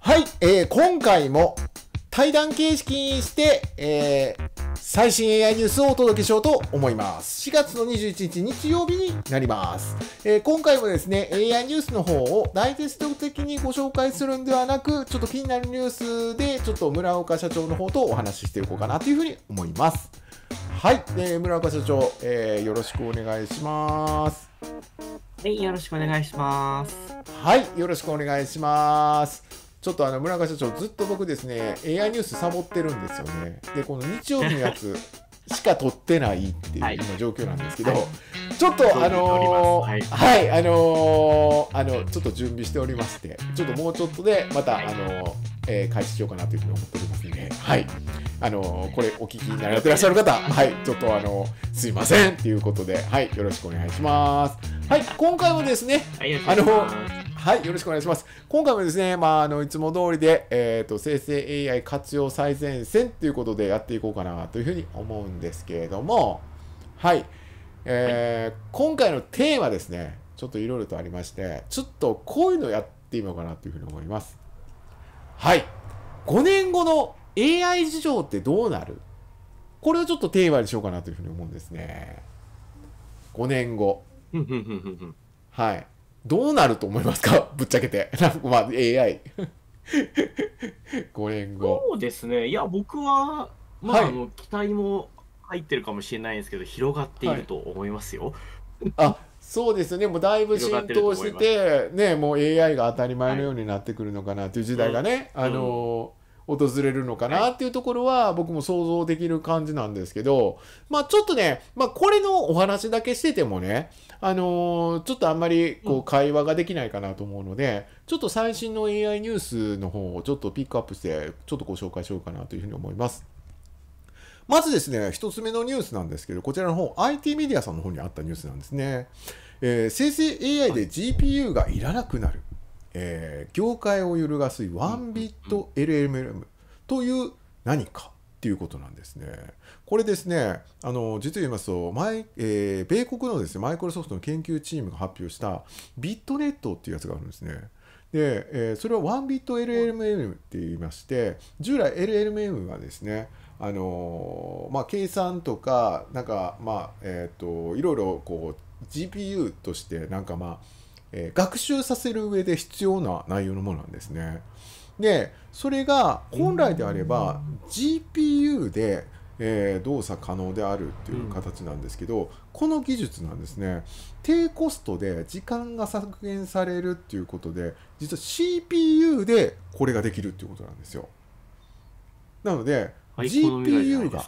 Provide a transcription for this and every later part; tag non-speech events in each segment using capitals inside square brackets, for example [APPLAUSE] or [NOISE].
はい、えー、今回も対談形式にして、えー、最新 AI ニュースをお届けしようと思います。4月の21日日曜日になります。えー、今回もですね、AI ニュースの方をダイジェスト的にご紹介するんではなく、ちょっと気になるニュースで、ちょっと村岡社長の方とお話ししていこうかなというふうに思います。はい、えー、村岡社長、えー、よろしくお願いします。はい、よろしくお願いします。はい、よろしくお願いします。ちょっとあの村中社長、ずっと僕ですね、AI ニュースサボってるんですよね。で、この日曜日のやつしか撮ってないっていう今状況なんですけど、はい、ちょっとあのー、はい、はい、あのー、あの、ちょっと準備しておりまして、ちょっともうちょっとで、また、あのー、えー、開始しようかなというふうに思っておりますので、はい。あのこれお聞きになられてらっしゃる方、はい、ちょっとあのすいませんということで、はい、よろしくお願いします。はい、今回もですね、あのはい、よろしくお願いします。今回もですね、まあ、あの、いつも通りで、えっ、ー、と、生成 AI 活用最前線ということでやっていこうかなというふうに思うんですけれども、はい、えー、今回のテーマですね、ちょっといろいろとありまして、ちょっとこういうのやってみようかなというふうに思います。はい。5年後の AI 事情ってどうなるこれをちょっとテーマにしようかなというふうに思うんですね。5年後。はい。どうなると思いますか [LAUGHS] ぶっちゃけて。[LAUGHS] まあ、AI。5年後。そうですね。いや、僕は、まあ、はい、あの、期待も入ってるかもしれないんですけど、広がっていると思いますよ。はい、あ、そうですね。もうだいぶ浸透して、てね、もう AI が当たり前のようになってくるのかなという時代がね、はいあの、うん訪れるのかなっていうところは僕も想像できる感じなんですけど、まあちょっとね、まあこれのお話だけしててもね、あのー、ちょっとあんまりこう会話ができないかなと思うので、ちょっと最新の AI ニュースの方をちょっとピックアップして、ちょっとご紹介しようかなというふうに思います。まずですね、一つ目のニュースなんですけど、こちらの方、IT メディアさんの方にあったニュースなんですね。えー、生成 AI で GPU がいらなくなる。えー、業界を揺るがす1ビット LLM という何かっていうことなんですね。これですね、あの実を言いますと、えー、米国のですねマイクロソフトの研究チームが発表したビットネットっていうやつがあるんですね。で、えー、それは1ビット LLM って言いまして、従来 LLM はですね、あのー、まあ、計算とか、なんか、まあ、えっ、と、いろいろこう、GPU として、なんかまあ、えー、学習させる上で必要な内容のものなんですね。でそれが本来であれば GPU で、えー、動作可能であるっていう形なんですけど、うん、この技術なんですね低コストで時間が削減されるっていうことで実は CPU でこれができるっていうことなんですよなので、GPU が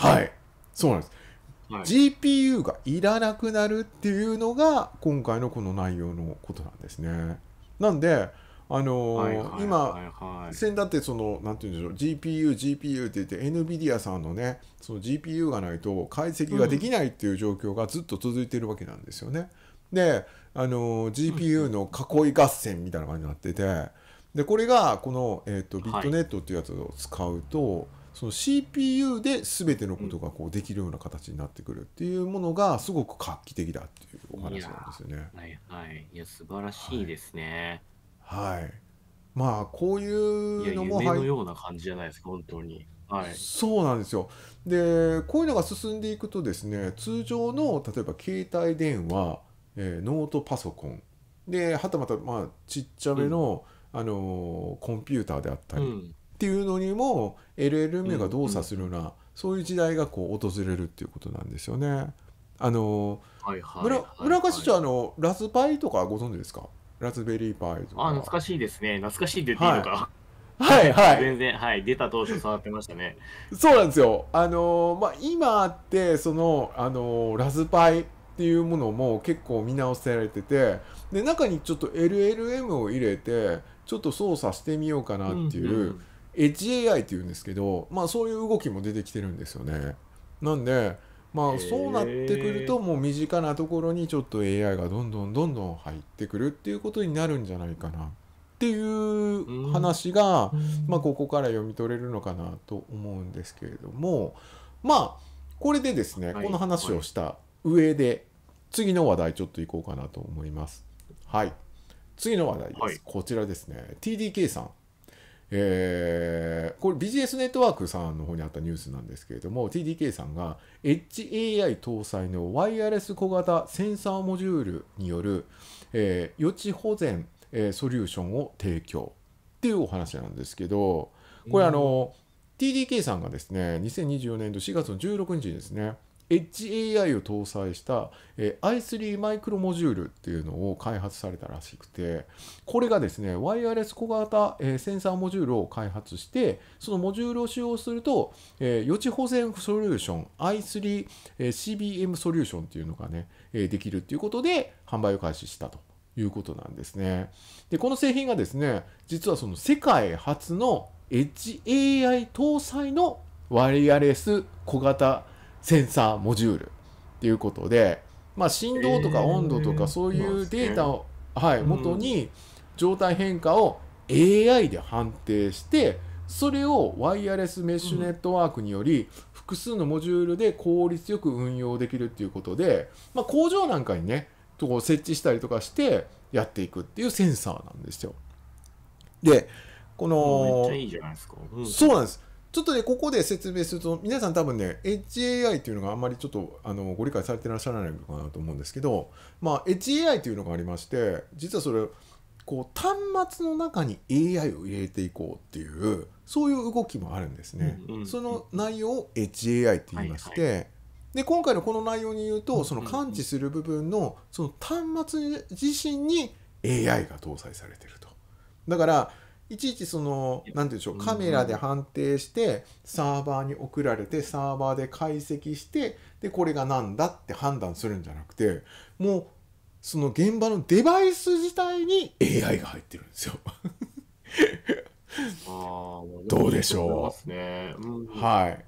はいそうなんです GPU がいらなくなるっていうのが今回のこの内容のことなんですね。なんであのー今、先だってその、なんて言うんでしょう、GPU、GPU って言って、NVIDIA さんのね、その GPU がないと解析ができないっていう状況がずっと続いてるわけなんですよね。で、あのー、GPU の囲い合戦みたいな感じになってて、で、これが、この、えっ、ー、と、ビットネットっていうやつを使うと、はいその CPU で全てのことがこうできるような形になってくるっていうものがすごく画期的だっていうお話なんですよね。はいはい、いや素晴らしいですね。はい、はい、まあこういうのも夢のような感じじゃないですか本当に。はい、そうなんですよでこういうのが進んでいくとですね通常の例えば携帯電話、えー、ノートパソコンではたまた、まあ、ちっちゃめの、うん、あのー、コンピューターであったり、うんっていうのにも LLM が動作するような、うんうん、そういう時代がこう訪れるっていうことなんですよね。あの、はいはい村村岡市長あのラズパイとかご存知ですかラズベリーパイとか。あ懐かしいですね。懐かしいっっていいのか。はい、はい、全然、はい、出た当初触ってましたね。そうなんですよ。あのまあ、今って、その、あのラズパイっていうものも結構見直せられてて、で、中にちょっと LLM を入れて、ちょっと操作してみようかなっていう、うんうん HAI って言うんですけど、まあ、そういう動きも出てきてるんですよね。なんで、まあ、そうなってくるともう身近なところにちょっと AI がどんどんどんどん入ってくるっていうことになるんじゃないかなっていう話が、まあ、ここから読み取れるのかなと思うんですけれどもまあこれでですね、この話をした上で次の話題ちょっといこうかなと思います。はい次の話題です、こちらですね TDK さんえー、これビジネスネットワークさんの方にあったニュースなんですけれども TDK さんがジ a i 搭載のワイヤレス小型センサーモジュールによる、えー、予知保全、えー、ソリューションを提供っていうお話なんですけどこれあの、TDK さんがですね2024年度4月の16日にですねエッジ a i を搭載した、え i3 マイクロモジュールっていうのを開発されたらしくてこれがですねワイヤレス小型、えセンサーモジュールを開発してそのモジュールを使用すると、え予知保全ソリューション i3、え CBM ソリューションっていうのがね、えできるっていうことで販売を開始したということなんですね。でこの製品がですね実はその世界初のエッジ a i 搭載のワイヤレス小型センサーモジュールっていうことで、まあ、振動とか温度とかそういうデータを、はい、元に状態変化を AI で判定してそれをワイヤレスメッシュネットワークにより複数のモジュールで効率よく運用できるっていうことで、まあ、工場なんかにねと設置したりとかしてやっていくっていうセンサーなんですよ。でこのそうなんですちょっとね、ここで説明すると、皆さん多分ね、HAI というのがあんまりちょっとあのご理解されてらっしゃらないのかなと思うんですけど、まあ、HAI というのがありまして、実はそれ、こう端末の中に AI を入れていこうっていうそういう動きもあるんですね。うんうんうん、その内容を HAI って言いまして、はいはい、で今回のこの内容に言うとその感知する部分のその端末自身に AI が搭載されてると。だからいちいちそのなんていうんでしょうカメラで判定してサーバーに送られてサーバーで解析してでこれが何だって判断するんじゃなくてもうその現場のデバイス自体に AI が入ってるんですよあどうでしょう、ねうん、はい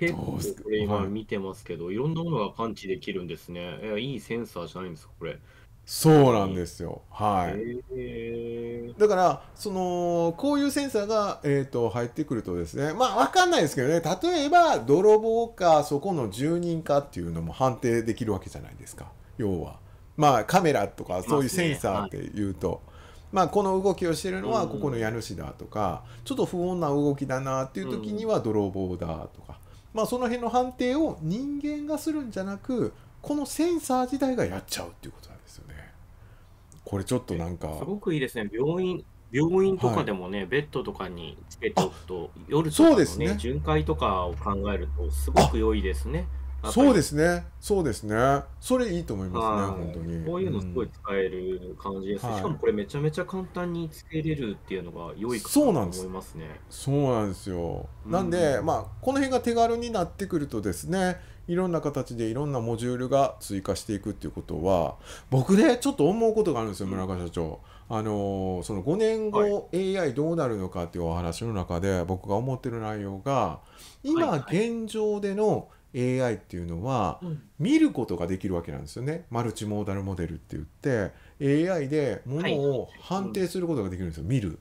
結構これ今見てますけど、はい、いろんなものが感知できるんですねいいセンサーじゃないんですかこれそうなんですよ、はい、えー、だからそのこういうセンサーが、えーと、入ってくるとですねまあ分かんないですけどね例えば泥棒かそこの住人かっていうのも判定できるわけじゃないですか要はまあカメラとかそういうセンサーっていうと。まあ、この動きをしてるのはここの家主だとか、ちょっと不穏な動きだなっていう時には泥棒だとか、まあ、その辺の判定を人間がするんじゃなくこのセンサー自体がやっちゃうっていうことこれちょっとなんかすごくいいですね病院病院とかでもね、はい、ベッドとかにつけておくと夜とかのね、ね、巡回とかを考えるとすごく良いですねそうですねそうですねそれいいと思いますね本当にこういうのすごい使える感じです、うん、しかもこれめちゃめちゃ簡単につけれるっていうのが良いかなと思いますねそうなんですよ、ん、なんでまあこの辺が手軽になってくるとですねいろんな形でいろんなモジュールが追加していくっていうことは僕ねちょっと思うことがあるんですよ村岡社長、あのー、その5年後、AI どうなるのかっていうお話の中で僕が思ってる内容が今現状での、AI っていうのは、見ることができるわけなんですよねマルチモーダルモデルって言って AI でものを判定することができるんですよ、見る。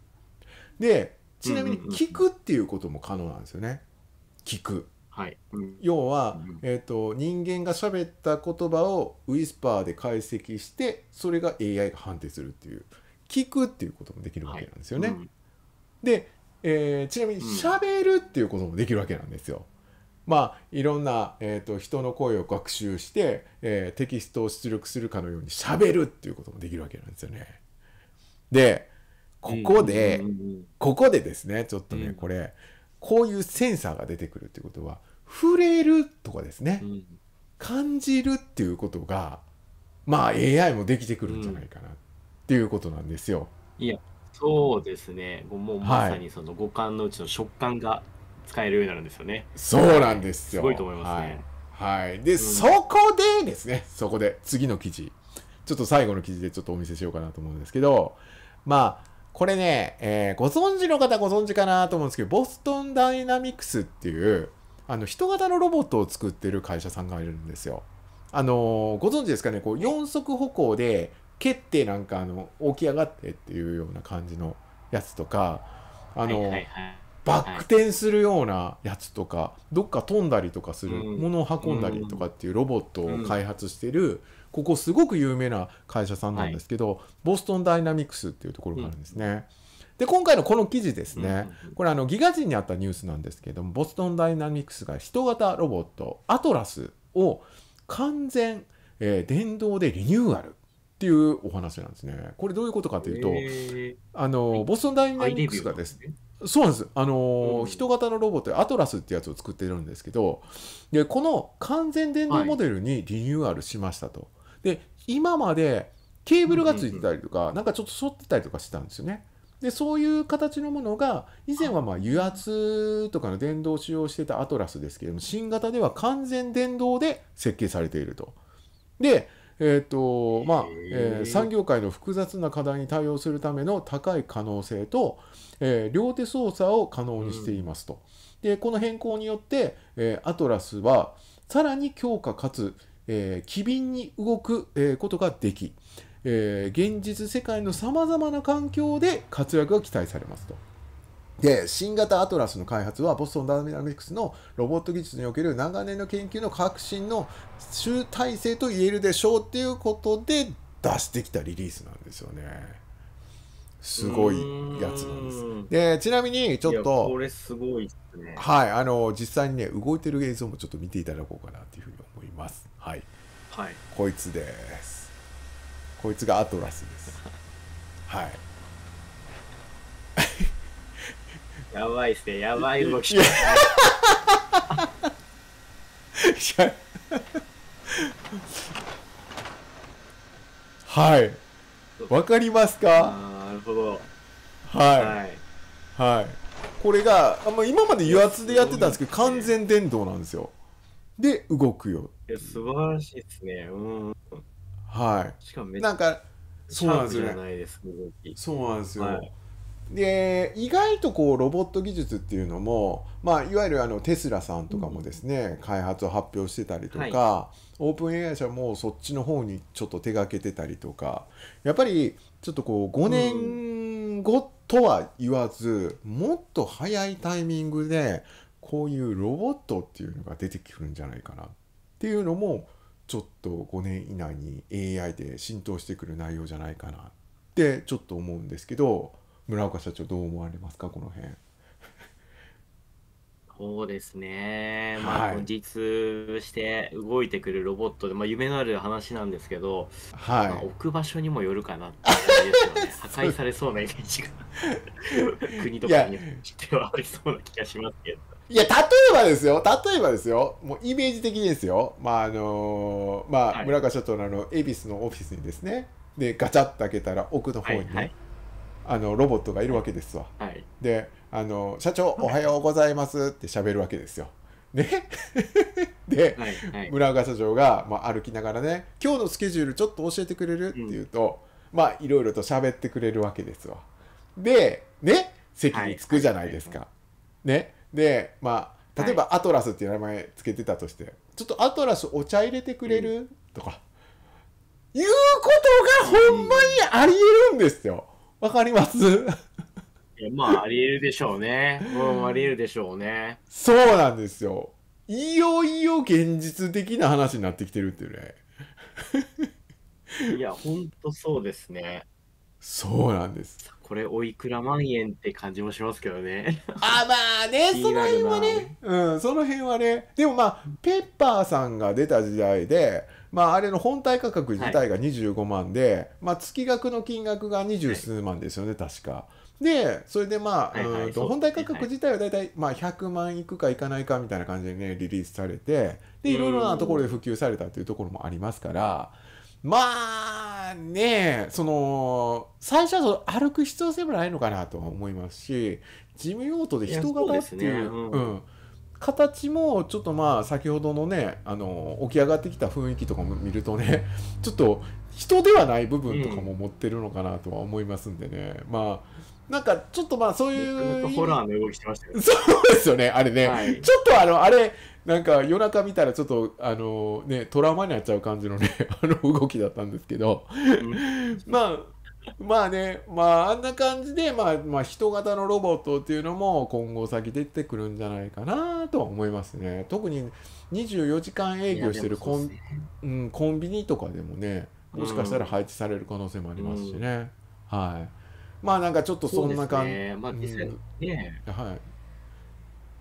でちなみに聞くっていうことも可能なんですよね聞く。はい、要は、えーと、人間が喋った言葉をウィスパーで解析してそれが AI が判定するっていう聞くっていうこともできるわけなんですよね。はいうん、で、えー、ちなみに喋るっていうこともできるわけなんですよ。まあ、いろんな、えーと、人の声を学習して、えー、テキストを出力するかのようにしゃべるっていうこともできるわけなんですよね。でここで、うん、ここでですねちょっとね、うん、これこういうセンサーが出てくるってことは触れるとかですね、うん、感じるっていうことがまあ AI もできてくるんじゃないかなっていうことなんですよ。いやそうですねもうまさにその五感のうちの食感が使えるようになるんですよね。そうなんですよ。はい、すごいと思いますね。はい。で、うん、そこでですね、そこで、次の記事。ちょっと最後の記事でちょっとお見せしようかなと思うんですけど、まあ、これね、えー、ご存知の方ご存知かなと思うんですけど、ボストンダイナミクスっていう、あの、人型のロボットを作ってる会社さんがいるんですよ。あのー、ご存知ですかね、こう、4足歩行で、蹴ってなんか、あの、起き上がってっていうような感じのやつとか、あの、はいはいはいバック転するようなやつとか、はい、どっか飛んだりとかする、もの物を運んだりとかっていうロボットを開発してる、うん、ここすごく有名な会社さんなんですけど、はい、ボストンダイナミクスっていうところがあるんですね。で今回のこの記事ですね、これあのギガ人にあったニュースなんですけどもボストンダイナミクスが人型ロボットアトラスを完全、えー、電動でリニューアルっていうお話なんですね。これどういうことかというと、あのボストンダイナミクスがですねそうなんです。あのーうん、人型のロボット、アトラスってやつを作ってるんですけど、で、この完全電動モデルにリニューアルしましたと。はい、で、今までケーブルがついてたりとか、うん、なんかちょっと反ってたりとかしてたんですよね。で、そういう形のものが、以前はまあ油圧とかの電動を使用してたアトラスですけれども、新型では完全電動で設計されていると。で、えーとまあえー、産業界の複雑な課題に対応するための高い可能性と、えー、両手操作を可能にしていますと。うん、でこの変更によって、えー、アトラスはさらに強化かつ、え機敏に動く、えことができ、え現実世界のさまざまな環境で活躍が期待されますと。で、新型アトラスの開発は、ボストンダイナミクスのロボット技術における長年の研究の革新の集大成と言えるでしょうっていうことで出してきたリリースなんですよね。すごいやつなんです。で、ちなみにちょっと、これすごいですね。はい、あの、実際にね、動いてる映像もちょっと見ていただこうかなというふうに思います。はい。はい、こいつです。こいつがアトラスです。[LAUGHS] はい。やばいっすね、やばい動き。[LAUGHS] はい。わかりますかなるほど。はい。はい。はい、これが、ま今まで油圧でやってたんですけど、完全電動なんですよ。で、動くよ。いや、素晴らしいですね。うん。はい。しかもなんか、そうなんですよね。そうなんですよ。はいで意外とこうロボット技術っていうのも、まあ、いわゆるあのテスラさんとかもですね、うん、開発を発表してたりとか、はい、オープン AI 社もそっちの方にちょっと手がけてたりとかやっぱりちょっとこう5年後とは言わず、うん、もっと早いタイミングでこういうロボットっていうのが出てくるんじゃないかなっていうのもちょっと5年以内に AI で浸透してくる内容じゃないかなってちょっと思うんですけど。村岡社長どう思われますかこの辺 [LAUGHS] そうですね、まあ、実して動いてくるロボットで、まあ、夢のある話なんですけど、はいまあ、置く場所にもよるかなってね、[LAUGHS] 破壊されそうなイメージが [LAUGHS] 国とかにしてはありそうな気がしますけど。いや、例えばですよ、例えばですよ、もうイメージ的にですよ、まあ、あのー、まあ、村岡社長のあの、恵比寿のオフィスにですね、で、ガチャッと開けたら奥の方にね、はいはいあのロボットがいるわけですわ。はい、であの「社長おはようございます」って喋るわけですよ。ね [LAUGHS] で、はいはい、村岡社長が、まあ、歩きながらね「今日のスケジュールちょっと教えてくれる?」って言うと、うん、まあいろいろと喋ってくれるわけですわ。でね席に着くじゃないですか。ねでまあ例えば「アトラス」っていう名前つけてたとして「はい、ちょっとアトラスお茶入れてくれるうん」とか。いうことがほんまにありえるんですよ。わかりますまあ、ありえるでしょうね。うん、ありえるでしょうね。そうなんですよ。いよいよ現実的な話になってきてるっていうね。いや、ほんとそうですね。そうなんです。これ、おいくら万円って感じもしますけどね。あ、まあね、[LAUGHS] その辺はね。うん、その辺はね。でもまあ、ペッパーさんが出た時代で、まあ、あれの本体価格自体が25万で、はい、まあ、月額の金額が二十数万ですよね、はい、確か。で、それでまあ、はいはい、うんと、本体価格自体は大体、まあ、100万いくかいかないかみたいな感じでね、リリースされて、で、いろいろなところで普及されたというところもありますから、まあね、その、最初は歩く必要性もないのかなと思いますし、事務用途で人がっていう、うね、うん、うん形もちょっとまあ先ほどのねあの起き上がってきた雰囲気とかも見るとね [LAUGHS] ちょっと人ではない部分とかも持ってるのかなとは思いますんでね、うん、まあなんかちょっとまあそういうホラーの動きしてましたよね [LAUGHS] そうですよねあれね、はい、ちょっとあのあれなんか夜中見たらちょっとあのねトラウマになっちゃう感じのね [LAUGHS] あの動きだったんですけど、うん、まあ [LAUGHS] まあね、まああんな感じで、まあ、まあ人型のロボットっていうのも今後先出てくるんじゃないかなとは思いますね。特に24時間営業してるコンうね、うん、コンビニとかでもね、もしかしたら配置される可能性もありますしね。うん、はい。まあなんかちょっとそんな感じ。ね、まね、はい。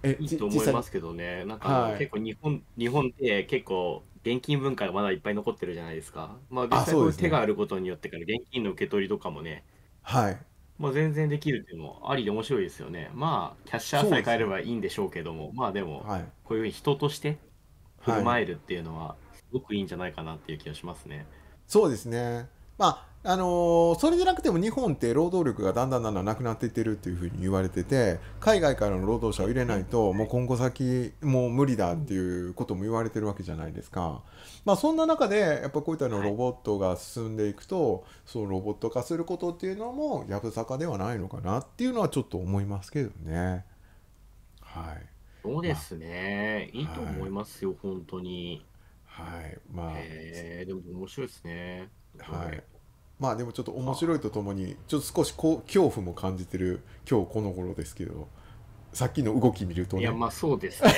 えいいと思いますけどね、なんか、はい、結構日本、日本って結構現金文化がまだいっぱい残ってるじゃないですか。まあ、実際う手があることによってから現金の受け取りとかもね、はい。まあ、全然できるっていうのもありで面白いですよね。まあ、キャッシャーさえ変えればいいんでしょうけども、まあでも、こういうふうに人として振る舞えるっていうのは、すごくいいんじゃないかなっていう気がしますね。そうですね。まあ、あのそれでなくても日本って労働力がだんだんだんだんなくなっていってるっていうふうに言われてて海外からの労働者を入れないともう今後先もう無理だっていうことも言われてるわけじゃないですか、まあ、そんな中でやっぱこういったのロボットが進んでいくと、そのロボット化することっていうのもやぶさかではないのかなっていうのはちょっと思いますけどね。はい、そうですね、まあ、いいと思いますよ、はい、本当に。はい、まあ、えー、でも面白いですね。はい、まあでもちょっと面白いとともにちょっと少しこう恐怖も感じてる今日この頃ですけどさっきの動き見るとねいやまあそうですね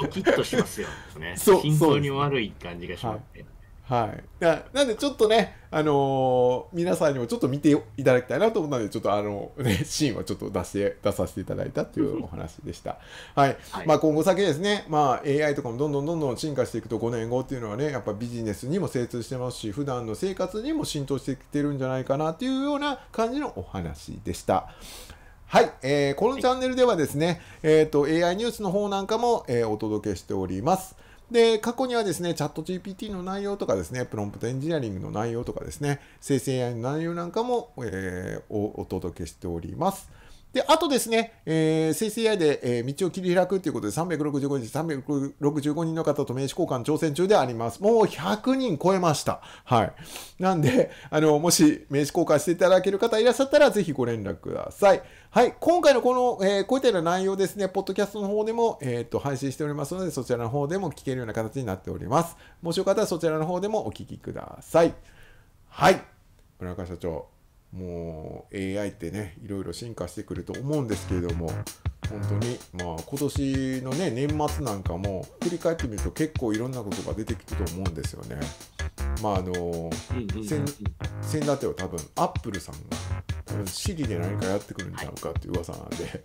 ドキッとしますよね [LAUGHS] 心臓に悪い感じがしますね、はいはい、なんでちょっとね、あのー、皆さんにもちょっと見ていただきたいなと思ったのでちょっとあの、[LAUGHS] ね、シーンはちょっと出して出させていただいたというお話でした、はい、まあ、今後先ですね、まあ、AI とかもどんどんどんどん進化していくと5年後っていうのはねやっぱビジネスにも精通してますし普段の生活にも浸透してきてるんじゃないかなっていうような感じのお話でした。はい、えー、このチャンネルではですね、えーと、と AI ニュースの方なんかも、えー、お届けしております。で、過去にはですね、チャット GPT の内容とかですね、プロンプトエンジニアリングの内容とかですね、生成 AI の内容なんかも、えー、おお届けしております。で、あとですね、えー、生成 AI で、えー、道を切り開くということで、365日、365人の方と名刺交換挑戦中であります。もう100人超えました。はい。なんで、あの、もし名刺交換していただける方いらっしゃったら、ぜひご連絡ください。はい。今回のこの、えー、こういったような内容ですね、ポッドキャストの方でも、えっ、ー、と、配信しておりますので、そちらの方でも聞けるような形になっております。もしよかったら、そちらの方でもお聞きください。はい。村岡社長。もう AI ってねいろいろ進化してくると思うんですけれども本当にまあ今年のね年末なんかも振り返ってみると結構いろんなことが出てきると思うんですよね。まああの先立ては多分アップルさんが多分 Siri で何かやってくるんちゃうかっていう噂なんで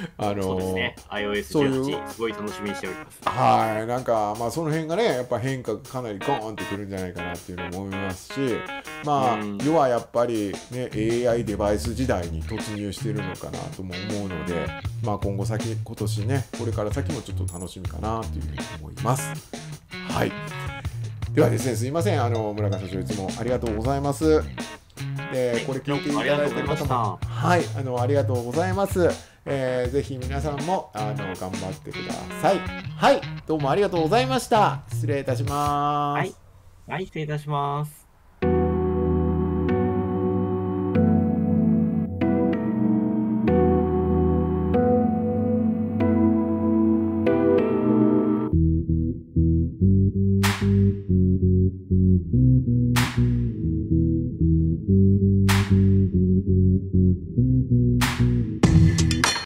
[LAUGHS] あのそうですね iOS18 すごい楽しみにしておりますはいなんかまあその辺がねやっぱ変化かなりゴーンってくるんじゃないかなっていうのも思いますしまあ、うん、要はやっぱりね AI デバイス時代に突入してるのかなとも思うのでまあ今後先今年ねこれから先もちょっと楽しみかなというふうに思いますはいではですねすいませんあの村上社長いつもありがとうございますでこれ聞いていただいてる方もはいあのありがとうございます。えー、ぜひ皆さんもあの頑張ってくださいはいどうもありがとうございました失礼いたしますはい、はい、失礼いたします